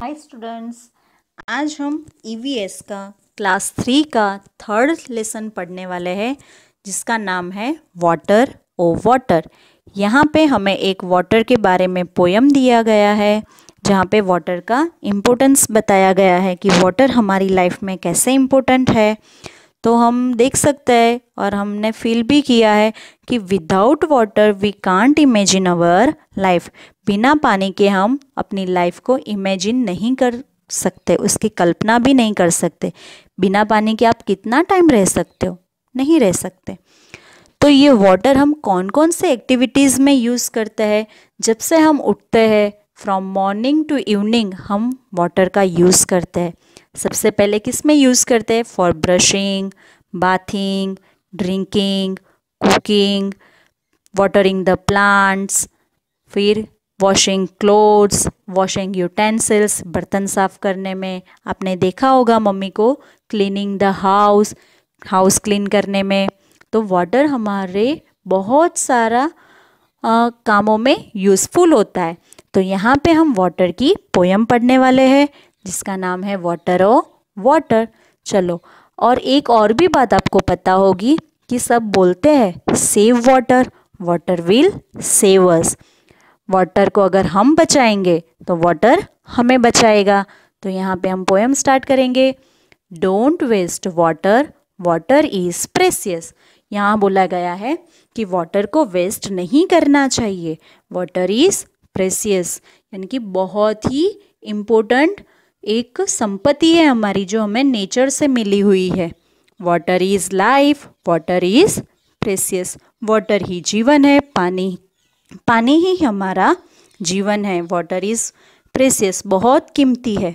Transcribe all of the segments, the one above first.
हाय students आज हम EVS e का क्लास थ्री का थर्ड लेसन पढ़ने वाले हैं जिसका नाम है वाटर ओ वाटर यहाँ पे हमें एक वाटर के बारे में पोयम दिया गया है जहाँ पे वाटर का इम्पोर्टेंस बताया गया है कि वाटर हमारी लाइफ में कैसे इम्पोर्टेंट है तो हम देख सकते हैं और हमने फील भी किया है कि without water we can't imagine our life बिना पानी के हम अपनी लाइफ को इमेजिन नहीं कर सकते उसकी कल्पना भी नहीं कर सकते बिना पानी के आप कितना टाइम रह सकते हो नहीं रह सकते तो ये वाटर हम कौन कौन से एक्टिविटीज़ में यूज़ करते हैं जब से हम उठते हैं फ्रॉम मॉर्निंग टू इवनिंग हम वाटर का यूज़ करते हैं सबसे पहले किस में यूज़ करते हैं for brushing bathing drinking cooking watering the plants फिर वॉशिंग क्लोथ्स वॉशिंग यूटेंसिल्स बर्तन साफ करने में आपने देखा होगा मम्मी को cleaning the house house clean करने में तो वाटर हमारे बहुत सारा आ, कामों में यूज़फुल होता है तो यहाँ पे हम वाटर की पोयम पढ़ने वाले हैं जिसका नाम है वाटर ओ वाटर चलो और एक और भी बात आपको पता होगी कि सब बोलते हैं save water water will save us water को अगर हम बचाएंगे तो वाटर हमें बचाएगा तो यहाँ पे हम पोएम स्टार्ट करेंगे don't waste water water is precious यहाँ बोला गया है कि वाटर को वेस्ट नहीं करना चाहिए वाटर इज़ प्रेसियस यानी कि बहुत ही इम्पोर्टेंट एक संपत्ति है हमारी जो हमें नेचर से मिली हुई है water is life water is precious water ही जीवन है पानी पानी ही हमारा जीवन है वाटर इज प्रेसियस बहुत कीमती है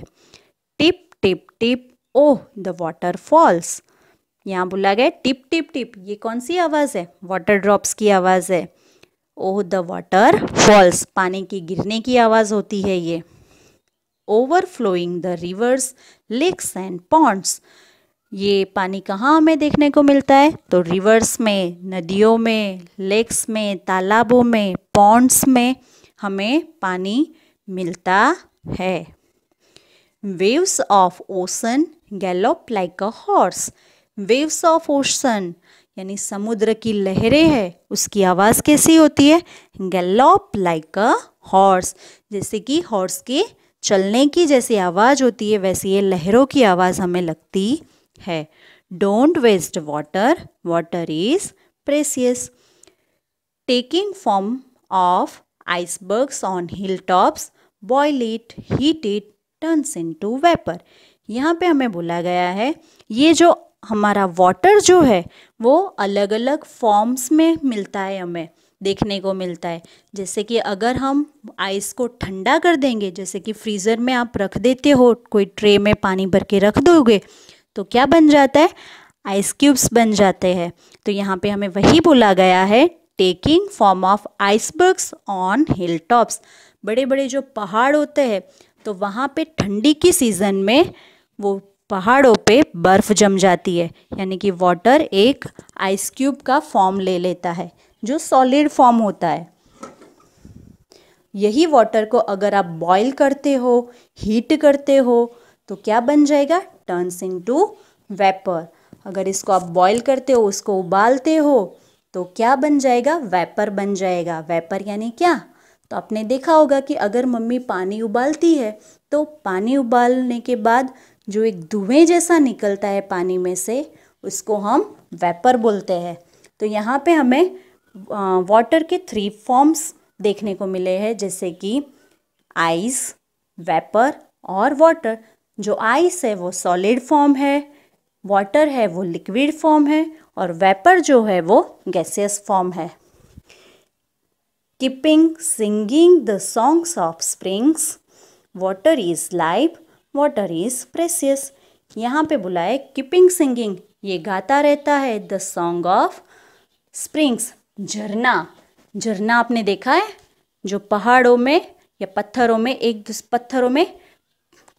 tip tip tip o the waterfalls यहाँ बोला गया टिप टिप टिप ये कौन सी आवाज़ है वाटर ड्रॉप्स की आवाज़ है ओह द वाटर फॉल्स पानी की गिरने की आवाज़ होती है ये overflowing the rivers lakes and ponds ये पानी कहाँ हमें देखने को मिलता है तो रिवर्स में नदियों में लेक्स में तालाबों में पॉन्ड्स में हमें पानी मिलता है waves of ocean gallop like a horse waves of ocean यानी समुद्र की लहरें है उसकी आवाज़ कैसी होती है गैलॉप लाइक अ हॉर्स जैसे कि हॉर्स के चलने की जैसी आवाज़ होती है वैसी ये लहरों की आवाज़ हमें लगती है don't waste water water is precious taking of icebergs on hilltops hilltops boil heat heat it into vapour यहाँ पे हमें बोला गया है ये जो हमारा वाटर जो है वो अलग अलग फॉर्म्स में मिलता है हमें देखने को मिलता है जैसे कि अगर हम आइस को ठंडा कर देंगे जैसे कि फ्रीज़र में आप रख देते हो कोई ट्रे में पानी भर के रख दोगे तो क्या बन जाता है आइस क्यूब्स बन जाते हैं तो यहाँ पे हमें वही बोला गया है taking form of icebergs on hilltops बड़े बड़े जो पहाड़ होते हैं तो वहाँ पे ठंडी की सीज़न में वो पहाड़ों पे बर्फ़ जम जाती है यानी कि वाटर एक आइस क्यूब का फॉर्म ले लेता है जो सॉलिड फॉर्म होता है यही वाटर को अगर आप बॉईल करते हो हीट करते हो तो क्या बन जाएगा टर्न्स इन टू वेपर अगर इसको आप बॉईल करते हो उसको उबालते हो तो क्या बन जाएगा वेपर बन जाएगा वेपर यानी क्या तो आपने देखा होगा कि अगर मम्मी पानी उबालती है तो पानी उबालने के बाद जो एक धुएं जैसा निकलता है पानी में से उसको हम वेपर बोलते हैं तो यहाँ पे हमें वाटर के थ्री फॉर्म्स देखने को मिले हैं जैसे कि आइस वेपर और वाटर जो आइस है वो सॉलिड फॉर्म है वाटर है वो लिक्विड फॉर्म है और वेपर जो है वो गैसियस फॉर्म है keeping singing the songs of springs water is life water is precious यहाँ पे बुलाए कीपिंग सिंगिंग ये गाता रहता है द सॉन्ग ऑफ स्प्रिंग्स झरना झरना आपने देखा है जो पहाड़ों में या पत्थरों में एक पत्थरों में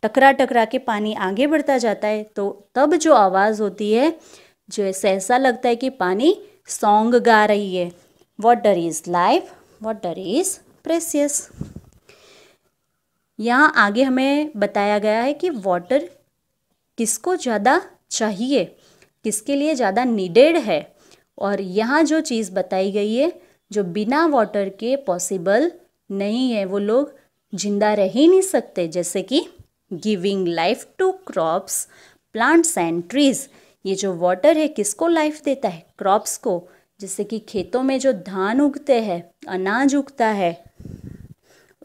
टकरा टकरा के पानी आगे बढ़ता जाता है तो तब जो आवाज़ होती है जो ऐसा ऐसा लगता है कि पानी सॉन्ग गा रही है water is life water is precious यहाँ आगे हमें बताया गया है कि वाटर किसको ज़्यादा चाहिए किसके लिए ज़्यादा नीडेड है और यहाँ जो चीज़ बताई गई है जो बिना वाटर के पॉसिबल नहीं है वो लोग जिंदा रह ही नहीं सकते जैसे कि giving life to crops plants and trees ये जो वाटर है किसको लाइफ देता है क्रॉप्स को जैसे कि खेतों में जो धान उगते हैं अनाज उगता है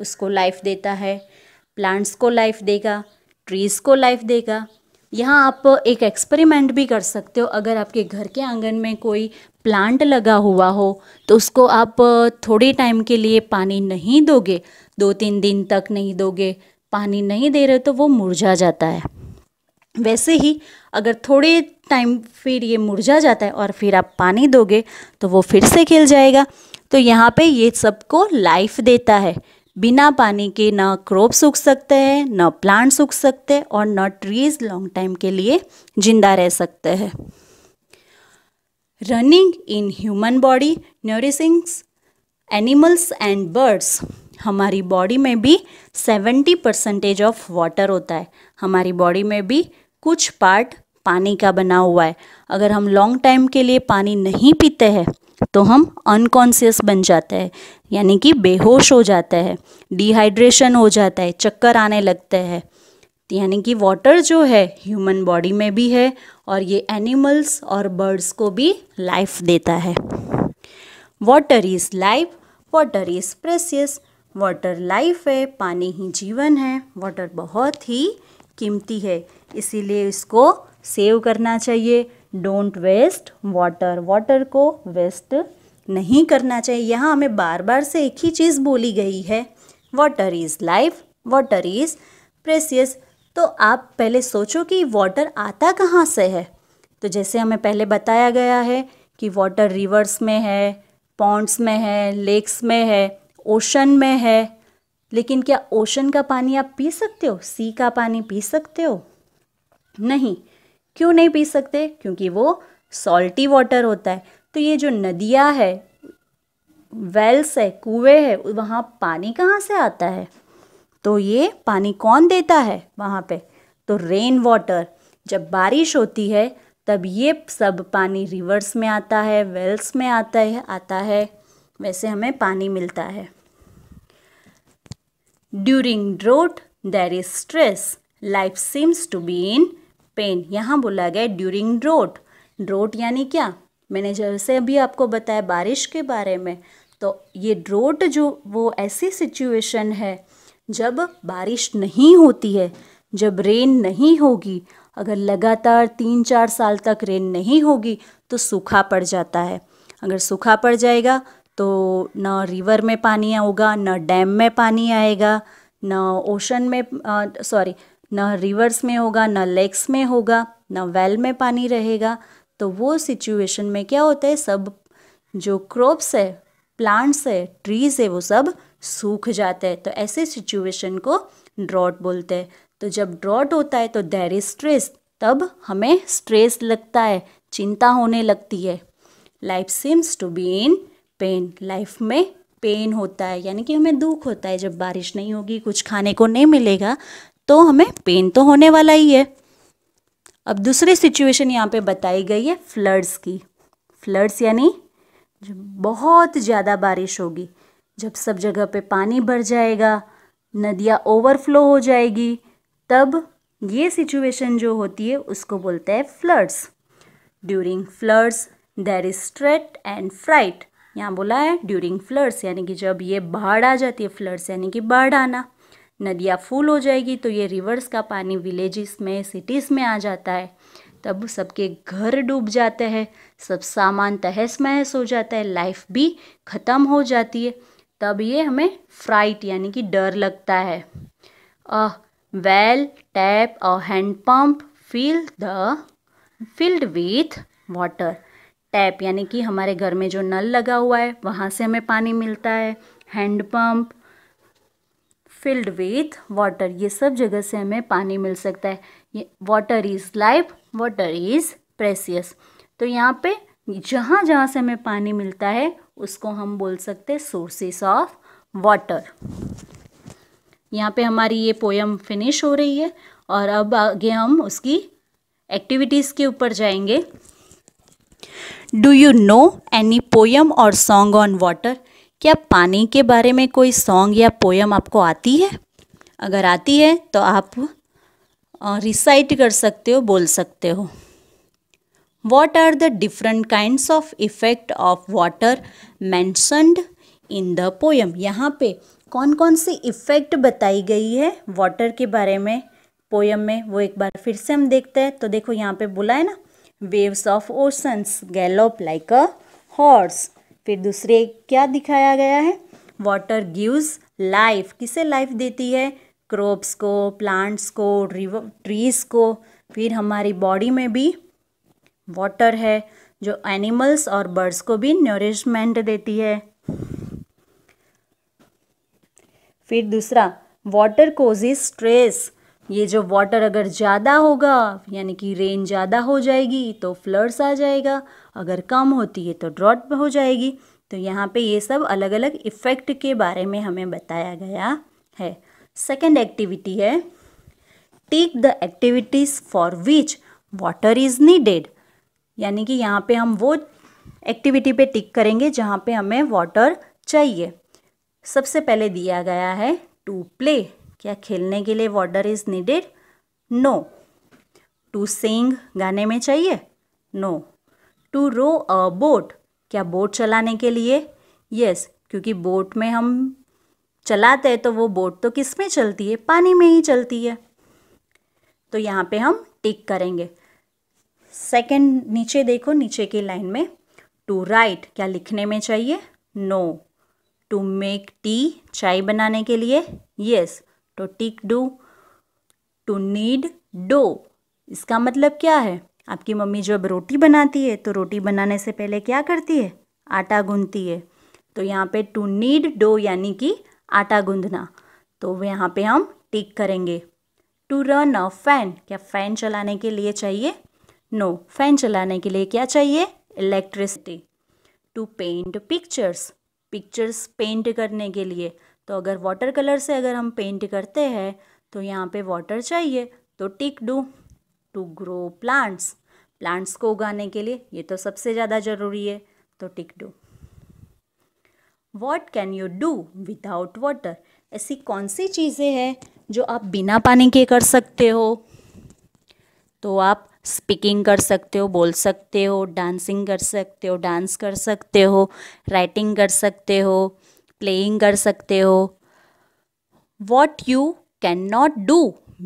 उसको लाइफ देता है प्लांट्स को लाइफ देगा ट्रीज़ को लाइफ देगा यहाँ आप एक एक्सपेरिमेंट भी कर सकते हो अगर आपके घर के आंगन में कोई प्लांट लगा हुआ हो तो उसको आप थोड़े टाइम के लिए पानी नहीं दोगे दो तीन दिन तक नहीं दोगे पानी नहीं दे रहे तो वो मुरझा जाता है वैसे ही अगर थोड़े टाइम फिर ये मुरझा जाता है और फिर आप पानी दोगे तो वो फिर से खिल जाएगा तो यहाँ पे ये सबको लाइफ देता है बिना पानी के ना क्रॉप्स सूख सकते हैं ना प्लांट्स उग सकते हैं और ना ट्रीज लॉन्ग टाइम के लिए जिंदा रह सकते हैं running in human body nourishing animals and birds हमारी बॉडी में भी सेवेंटी परसेंटेज ऑफ वाटर होता है हमारी बॉडी में भी कुछ पार्ट पानी का बना हुआ है अगर हम लॉन्ग टाइम के लिए पानी नहीं पीते हैं तो हम अनकॉन्सियस बन जाते हैं यानी कि बेहोश हो जाता है डिहाइड्रेशन हो जाता है चक्कर आने लगते हैं यानी कि वाटर जो है ह्यूमन बॉडी में भी है और ये एनिमल्स और बर्ड्स को भी लाइफ देता है water is life water is precious water life है पानी ही जीवन है वाटर बहुत ही कीमती है इसीलिए इसको सेव करना चाहिए डोंट वेस्ट वाटर वाटर को वेस्ट नहीं करना चाहिए यहाँ हमें बार बार से एक ही चीज़ बोली गई है water is life water is precious तो आप पहले सोचो कि वाटर आता कहाँ से है तो जैसे हमें पहले बताया गया है कि वाटर रिवर्स में है पॉन्ड्स में है लेक्स में है ओशन में है लेकिन क्या ओशन का पानी आप पी सकते हो सी का पानी पी सकते हो नहीं क्यों नहीं पी सकते क्योंकि वो सॉल्टी वाटर होता है तो ये जो नदियाँ है वेल्स है कुएँ है वहाँ पानी कहाँ से आता है तो ये पानी कौन देता है वहाँ पे तो रेन वाटर जब बारिश होती है तब ये सब पानी रिवर्स में आता है वेल्स में आता है आता है वैसे हमें पानी मिलता है during drought there is stress life seems to be in pain यहाँ बोला गया ड्यूरिंग ड्रोट ड्रोट यानी क्या मैंने जैसे अभी आपको बताया बारिश के बारे में तो ये ड्रोट जो वो ऐसी सिचुएशन है जब बारिश नहीं होती है जब रेन नहीं होगी अगर लगातार तीन चार साल तक रेन नहीं होगी तो सूखा पड़ जाता है अगर सूखा पड़ जाएगा तो न रिवर में पानी होगा न डैम में पानी आएगा न ओशन में सॉरी न रिवर्स में होगा ना लेक्स में होगा ना वेल में पानी रहेगा तो वो सिचुएशन में क्या होता है सब जो क्रॉप्स है प्लांट्स है ट्रीज़ है वो सब सूख जाते हैं तो ऐसे सिचुएशन को ड्रॉट बोलते हैं तो जब ड्रॉट होता है तो देर इज स्ट्रेस तब हमें स्ट्रेस लगता है चिंता होने लगती है life seems to be in pain life में पेन होता है यानी कि हमें दुख होता है जब बारिश नहीं होगी कुछ खाने को नहीं मिलेगा तो हमें पेन तो होने वाला ही है अब दूसरी सिचुएशन यहाँ पे बताई गई है फ्लड्स की फ्लड्स यानी जब बहुत ज़्यादा बारिश होगी जब सब जगह पे पानी भर जाएगा नदियाँ ओवरफ्लो हो जाएगी तब ये सिचुएशन जो होती है उसको बोलते हैं floods during floods there is straight and fright यहाँ बोला है ड्यूरिंग फ्लड्स यानी कि जब ये बाढ़ आ जाती है फ्लड्स यानी कि बाढ़ आना नदियाँ फुल हो जाएगी तो ये रिवर्स का पानी विलेजेस में सिटीज़ में आ जाता है तब सबके घर डूब जाते हैं सब सामान तहस महस हो जाता है लाइफ भी ख़त्म हो जाती है तब ये हमें फ्राइट यानी कि डर लगता है अ वेल टैप और hand pump fill the field with water tap यानी कि हमारे घर में जो नल लगा हुआ है वहाँ से हमें पानी मिलता है हैंडपम्प फिल्ड विथ वाटर ये सब जगह से हमें पानी मिल सकता है ये water is life water is precious तो यहाँ पे जहाँ जहाँ से हमें पानी मिलता है उसको हम बोल सकते हैं सोर्सेस ऑफ वाटर यहाँ पे हमारी ये पोयम फिनिश हो रही है और अब आगे हम उसकी एक्टिविटीज़ के ऊपर जाएंगे do you know any poem और सॉन्ग ऑन वाटर क्या पानी के बारे में कोई सॉन्ग या पोयम आपको आती है अगर आती है तो आप रिसाइट कर सकते हो बोल सकते हो what are the different kinds of effect of water mentioned in the poem यहाँ पे कौन कौन सी इफ़ेक्ट बताई गई है वाटर के बारे में पोयम में वो एक बार फिर से हम देखते हैं तो देखो यहाँ पे बोला है ना waves of oceans gallop like a horse फिर दूसरे क्या दिखाया गया है वाटर गिव्स लाइफ किसे लाइफ देती है क्रॉप्स को प्लांट्स को रिवर ट्रीज को फिर हमारी बॉडी में भी वाटर है जो एनिमल्स और बर्ड्स को भी न्यूरिशमेंट देती है फिर दूसरा वाटर कोजिस स्ट्रेस ये जो वाटर अगर ज़्यादा होगा यानी कि रेन ज़्यादा हो जाएगी तो फ्लड्स आ जाएगा अगर कम होती है तो ड्रॉट हो जाएगी तो यहाँ पे ये सब अलग अलग इफ़ेक्ट के बारे में हमें बताया गया है सेकेंड एक्टिविटी है take the activities for which water is needed यानी कि यहाँ पे हम वो एक्टिविटी पे टिक करेंगे जहाँ पे हमें वाटर चाहिए सबसे पहले दिया गया है टू प्ले क्या खेलने के लिए water is needed no to sing गाने में चाहिए no to row a boat क्या बोट चलाने के लिए यस yes, क्योंकि बोट में हम चलाते हैं तो वो बोट तो किस में चलती है पानी में ही चलती है तो यहाँ पे हम टिक करेंगे सेकंड नीचे देखो नीचे की लाइन में टू राइट क्या लिखने में चाहिए नो टू मेक टी चाय बनाने के लिए यस yes. तो tick do to need do इसका मतलब क्या है आपकी मम्मी जब रोटी बनाती है तो रोटी बनाने से पहले क्या करती है आटा गूंथती है तो यहाँ पे टू नीड डो यानी कि आटा गूंधना तो यहाँ पे हम टिक करेंगे टू रन अ फैन क्या फ़ैन चलाने के लिए चाहिए नो no, फैन चलाने के लिए क्या चाहिए electricity to paint pictures pictures paint करने के लिए तो अगर वाटर कलर से अगर हम पेंट करते हैं तो यहाँ पे वाटर चाहिए तो tick do to grow plants plants को उगाने के लिए ये तो सबसे ज़्यादा ज़रूरी है तो tick do what can you do without water ऐसी कौन सी चीज़ें हैं जो आप बिना पानी के कर सकते हो तो आप स्पीकिंग कर सकते हो बोल सकते हो डांसिंग कर सकते हो डांस कर सकते हो राइटिंग कर सकते हो प्लेइंग कर सकते हो what you can not do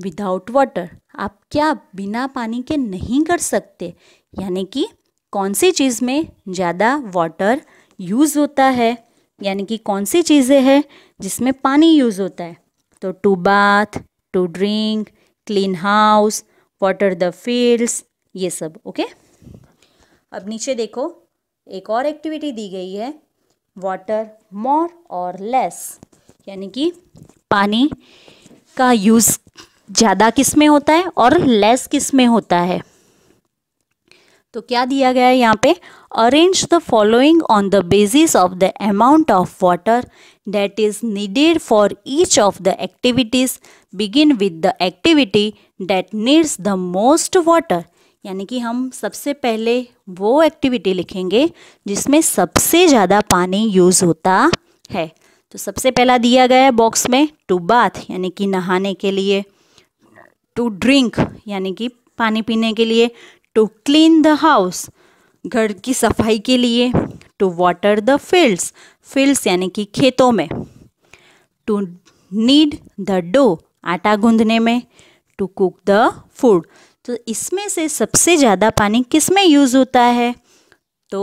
without water आप क्या बिना पानी के नहीं कर सकते यानी कि कौन सी चीज़ में ज़्यादा वाटर यूज़ होता है यानी कि कौन सी चीज़ें हैं जिसमें पानी यूज़ होता है तो to bath to drink clean house water the fields ये सब ओके अब नीचे देखो एक और एक्टिविटी दी गई है वाटर मोर और लेस यानी कि पानी का यूज़ ज़्यादा किस में होता है और लेस किस में होता है तो क्या दिया गया है यहाँ पे arrange the following on the basis of the amount of water that is needed for each of the activities begin with the activity that needs the most water यानी कि हम सबसे पहले वो एक्टिविटी लिखेंगे जिसमें सबसे ज़्यादा पानी यूज़ होता है तो सबसे पहला दिया गया है बॉक्स में टू बाथ यानी कि नहाने के लिए टू ड्रिंक यानी कि पानी पीने के लिए टू क्लीन द हाउस घर की सफाई के लिए to water the fields fields यानी कि खेतों में टू नीड द डो आटा गूंधने में टू कुक द फूड तो इसमें से सबसे ज़्यादा पानी किस में यूज़ होता है तो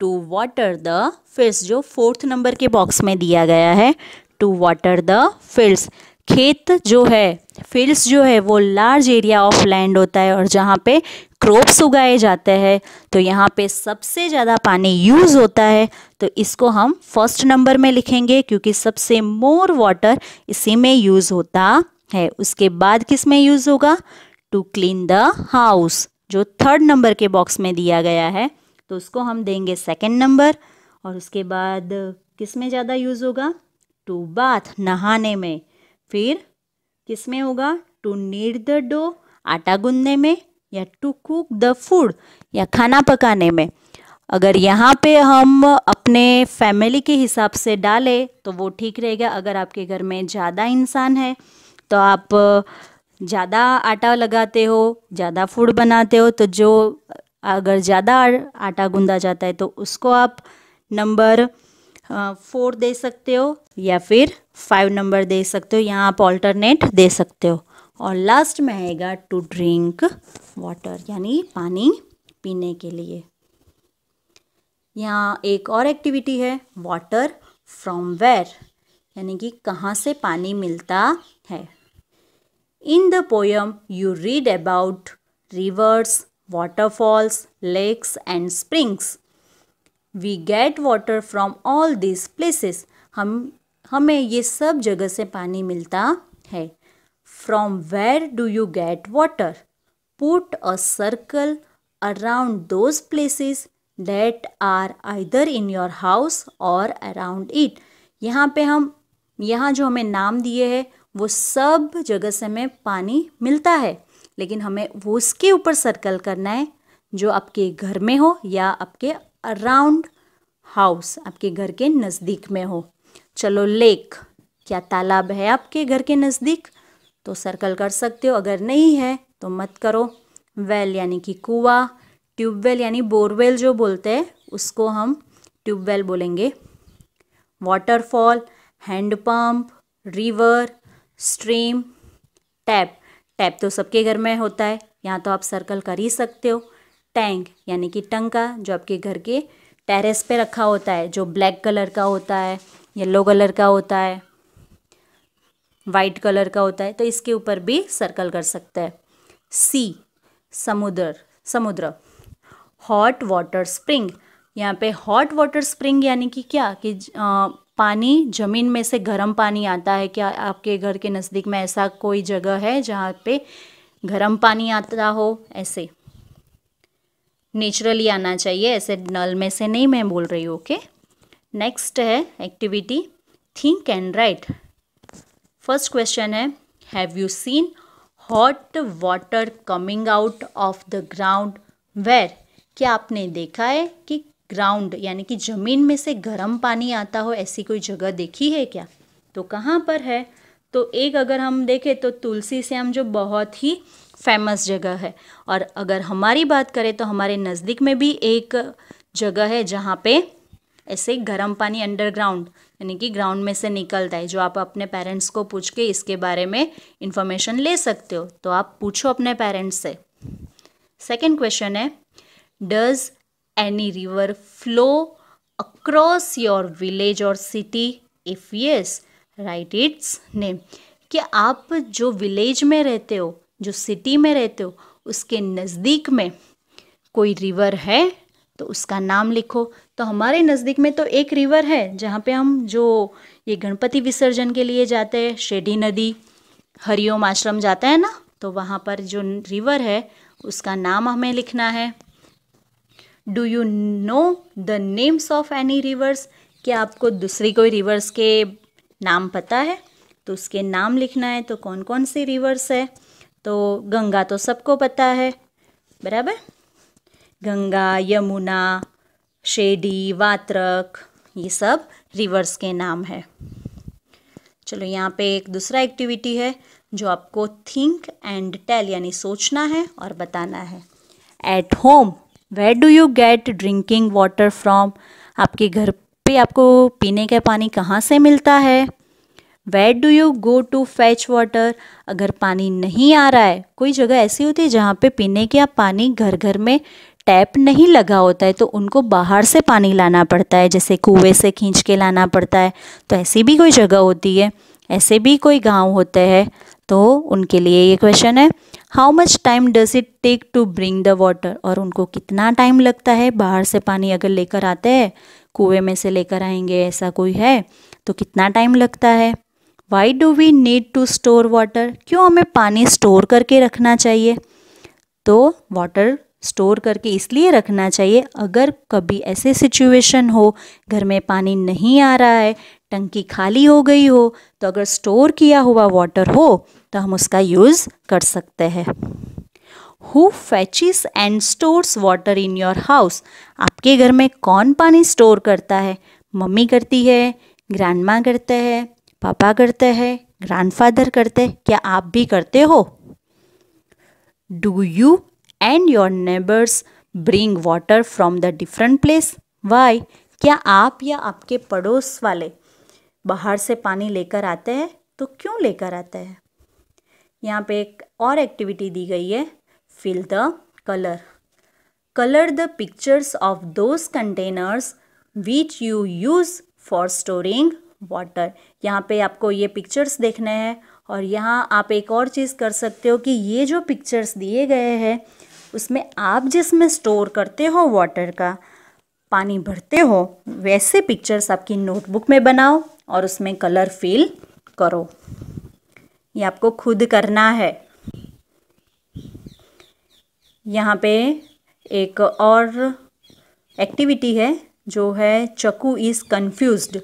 टू वाटर द फिल्स जो फोर्थ नंबर के बॉक्स में दिया गया है टू वाटर द फील्ड्स खेत जो है फील्ड्स जो है वो लार्ज एरिया ऑफ लैंड होता है और जहाँ पे क्रॉप्स उगाए जाते हैं तो यहाँ पे सबसे ज़्यादा पानी यूज़ होता है तो इसको हम फर्स्ट नंबर में लिखेंगे क्योंकि सबसे मोर वाटर इसी में यूज़ होता है उसके बाद किस में यूज़ होगा टू क्लीन द हाउस जो थर्ड नंबर के बॉक्स में दिया गया है तो उसको हम देंगे सेकेंड नंबर और उसके बाद किस में ज़्यादा यूज़ होगा टू बाथ नहाने में फिर किस में होगा टू नीड द डो आटा गूंदने में या टू कुक द फूड या खाना पकाने में अगर यहाँ पे हम अपने फैमिली के हिसाब से डालें तो वो ठीक रहेगा अगर आपके घर में ज़्यादा इंसान है तो आप ज़्यादा आटा लगाते हो ज़्यादा फूड बनाते हो तो जो अगर ज़्यादा आटा गूंदा जाता है तो उसको आप नंबर फोर दे सकते हो या फिर फाइव नंबर दे सकते हो यहाँ आप ऑल्टरनेट दे सकते हो और लास्ट में आएगा टू ड्रिंक वाटर यानी पानी पीने के लिए यहाँ एक और एक्टिविटी है वाटर फ्रॉम वेयर यानी कि कहाँ से पानी मिलता है In the poem, you read about rivers, waterfalls, lakes, and springs. We get water from all this places हम हमें ये सब जगह से पानी मिलता है from where do you get water put a circle around those places that are either in your house और अराउंड इट यहाँ पे हम यहाँ जो हमें नाम दिए हैं वो सब जगह से हमें पानी मिलता है लेकिन हमें वो उसके ऊपर सर्कल करना है जो आपके घर में हो या आपके अराउंड हाउस आपके घर के नज़दीक में हो चलो लेक क्या तालाब है आपके घर के नज़दीक तो सर्कल कर सकते हो अगर नहीं है तो मत करो वेल यानी कि कुआ ट्यूबवेल यानी बोरवेल जो बोलते हैं उसको हम ट्यूबवेल बोलेंगे waterfall hand pump river stream tap tap तो सबके घर में होता है यहाँ तो आप सर्कल कर ही सकते हो टैंक यानी कि टंका जो आपके घर के टेरेस पे रखा होता है जो ब्लैक कलर का होता है येलो कलर का होता है वाइट कलर का होता है तो इसके ऊपर भी सर्कल कर सकते हैं सी समुद्र समुद्र हॉट वाटर स्प्रिंग यहाँ पे हॉट वाटर स्प्रिंग यानी कि क्या कि आ, पानी ज़मीन में से गर्म पानी आता है क्या आपके घर के नज़दीक में ऐसा कोई जगह है जहाँ पे गर्म पानी आता हो ऐसे नेचुरली आना चाहिए ऐसे नल में से नहीं मैं बोल रही हूँ ओके नेक्स्ट है activity think and write first question है have you seen hot water coming out of the ground where क्या आपने देखा है कि ग्राउंड यानी कि ज़मीन में से गर्म पानी आता हो ऐसी कोई जगह देखी है क्या तो कहाँ पर है तो एक अगर हम देखें तो तुलसी श्याम जो बहुत ही फेमस जगह है और अगर हमारी बात करें तो हमारे नज़दीक में भी एक जगह है जहाँ पे ऐसे गर्म पानी अंडरग्राउंड यानी कि ग्राउंड में से निकलता है जो आप अपने पेरेंट्स को पूछ के इसके बारे में इन्फॉर्मेशन ले सकते हो तो आप पूछो अपने पेरेंट्स से सेकेंड क्वेश्चन है does any river flow across your village or city? If yes, write its name. क्या आप जो विलेज में रहते हो जो सिटी में रहते हो उसके नज़दीक में कोई रिवर है तो उसका नाम लिखो तो हमारे नज़दीक में तो एक रिवर है जहाँ पे हम जो ये गणपति विसर्जन के लिए जाते हैं शेडी नदी हरिओम आश्रम जाता है ना तो वहाँ पर जो रिवर है उसका नाम हमें लिखना है do you know the names of any rivers क्या आपको दूसरी कोई रिवर्स के नाम पता है तो उसके नाम लिखना है तो कौन कौन सी रिवर्स है तो गंगा तो सबको पता है बराबर गंगा यमुना शेडी वात्रक ये सब रिवर्स के नाम है चलो यहाँ पे एक दूसरा एक्टिविटी है जो आपको थिंक एंड टेल यानी सोचना है और बताना है at home where do you get drinking water from आपके घर पे आपको पीने का पानी कहाँ से मिलता है where do you go to fetch water अगर पानी नहीं आ रहा है कोई जगह ऐसी होती है जहाँ पे पीने के पानी घर घर में टैप नहीं लगा होता है तो उनको बाहर से पानी लाना पड़ता है जैसे कुएं से खींच के लाना पड़ता है तो ऐसी भी कोई जगह होती है ऐसे भी कोई गांव होते हैं तो उनके लिए ये क्वेश्चन है how much time does it take to bring the water और उनको कितना टाइम लगता है बाहर से पानी अगर लेकर आते हैं कुएं में से लेकर आएंगे ऐसा कोई है तो कितना टाइम लगता है why do we need to store water क्यों हमें पानी स्टोर करके रखना चाहिए तो वाटर स्टोर करके इसलिए रखना चाहिए अगर कभी ऐसे सिचुएशन हो घर में पानी नहीं आ रहा है टंकी खाली हो गई हो तो अगर स्टोर किया हुआ वाटर हो तो हम उसका यूज़ कर सकते हैं who fetches and stores water in your house आपके घर में कौन पानी स्टोर करता है मम्मी करती है ग्रैंड माँ करते हैं पापा करते हैं ग्रैंडफादर करते हैं क्या आप भी करते हो do you and your neighbours bring water from the different place why क्या आप या आपके पड़ोस वाले बाहर से पानी लेकर आते हैं तो क्यों लेकर आते हैं यहाँ पे एक और एक्टिविटी दी गई है fill the colour colour the pictures of those containers which you use for storing water यहाँ पे आपको ये पिक्चर्स देखने हैं और यहाँ आप एक और चीज़ कर सकते हो कि ये जो पिक्चर्स दिए गए हैं उसमें आप जिसमें स्टोर करते हो वाटर का पानी भरते हो वैसे पिक्चर्स आपकी नोटबुक में बनाओ और उसमें कलर फिल करो ये आपको खुद करना है यहाँ पे एक और एक्टिविटी है जो है चकू इज़ कन्फ्यूज्ड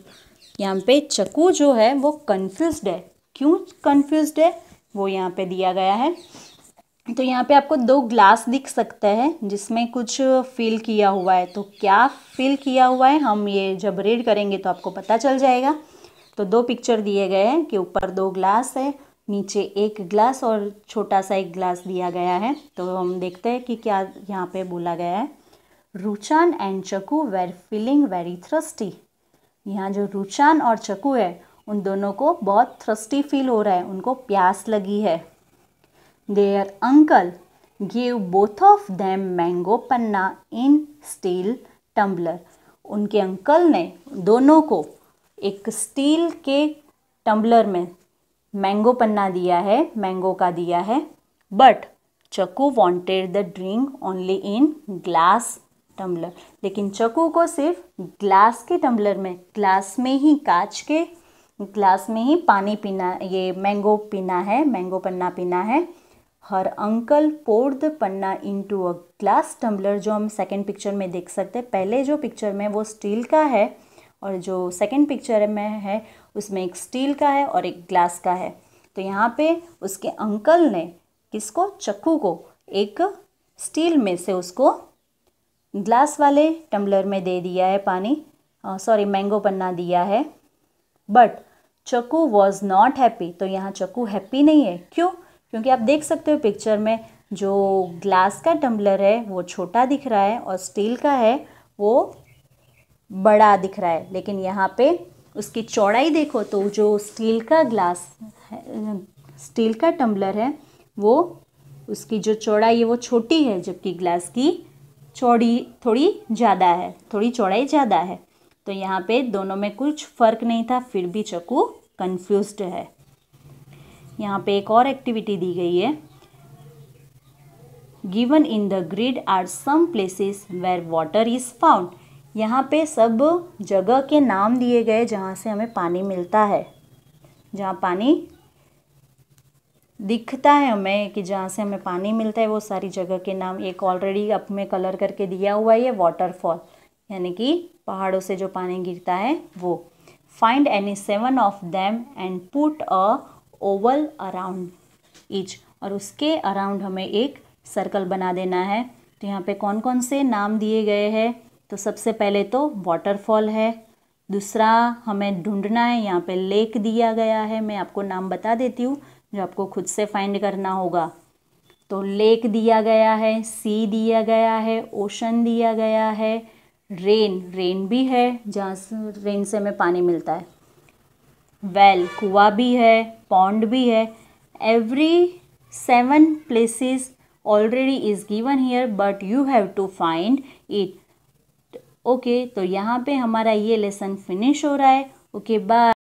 यहाँ पे चकू जो है वो कन्फ्यूज्ड है क्यों कन्फ्यूज्ड है वो यहाँ पे दिया गया है तो यहाँ पे आपको दो ग्लास दिख सकता है जिसमें कुछ फिल किया हुआ है तो क्या फिल किया हुआ है हम ये जब रीड करेंगे तो आपको पता चल जाएगा तो दो पिक्चर दिए गए हैं कि ऊपर दो ग्लास है नीचे एक ग्लास और छोटा सा एक ग्लास दिया गया है तो हम देखते हैं कि क्या यहाँ पे बोला गया है Ruchan and Chaku were feeling very thirsty यहाँ जो रुचान और चकू है उन दोनों को बहुत थ्रस्टी फील हो रहा है उनको प्यास लगी है their uncle give both of them mango panna in steel tumbler उनके अंकल ने दोनों को एक स्टील के टम्बलर में मैंगो पन्ना दिया है मैंगो का दिया है but Chaku wanted the drink only in glass tumbler लेकिन चकू को सिर्फ ग्लास के टम्बलर में ग्लास में ही कांच के ग्लास में ही पानी पीना ये मैंगो पीना है मैंगो पन्ना पीना है her uncle pour the panna into a glass tumbler जो हम सेकेंड पिक्चर में देख सकते हैं पहले जो पिक्चर में वो स्टील का है और जो सेकंड पिक्चर में है उसमें एक स्टील का है और एक ग्लास का है तो यहाँ पे उसके अंकल ने किसको चक्कू को एक स्टील में से उसको ग्लास वाले टम्बलर में दे दिया है पानी सॉरी मैंगो पन्ना दिया है बट चक्कू वॉज नॉट हैप्पी तो यहाँ चक्कू हैप्पी नहीं है क्यों क्योंकि आप देख सकते हो पिक्चर में जो ग्लास का टम्बलर है वो छोटा दिख रहा है और स्टील का है वो बड़ा दिख रहा है लेकिन यहाँ पे उसकी चौड़ाई देखो तो जो स्टील का ग्लास स्टील का टम्बलर है वो उसकी जो चौड़ाई है वो छोटी है जबकि ग्लास की चौड़ी थोड़ी ज़्यादा है थोड़ी चौड़ाई ज़्यादा है तो यहाँ पे दोनों में कुछ फ़र्क नहीं था फिर भी चक्कू कन्फ्यूज है यहाँ पे एक और एक्टिविटी दी गई है given in the grid are some places where water is found यहाँ पे सब जगह के नाम दिए गए जहाँ से हमें पानी मिलता है जहाँ पानी दिखता है हमें कि जहाँ से हमें पानी मिलता है वो सारी जगह के नाम एक ऑलरेडी अप में कलर करके दिया हुआ है ये वाटरफॉल यानी कि पहाड़ों से जो पानी गिरता है वो find any seven of them and put a oval around each और उसके अराउंड हमें एक सर्कल बना देना है तो यहाँ पे कौन कौन से नाम दिए गए हैं तो सबसे पहले तो वाटरफॉल है दूसरा हमें ढूंढना है यहाँ पे लेक दिया गया है मैं आपको नाम बता देती हूँ जो आपको खुद से फाइंड करना होगा तो लेक दिया गया है सी दिया गया है ओशन दिया गया है रेन रेन भी है जहाँ रेन से हमें पानी मिलता है वेल कुआ भी है पौंड भी है every seven places already is given here but you have to find it okay तो यहाँ पे हमारा ये लेसन फिनिश हो रहा है ओके बाय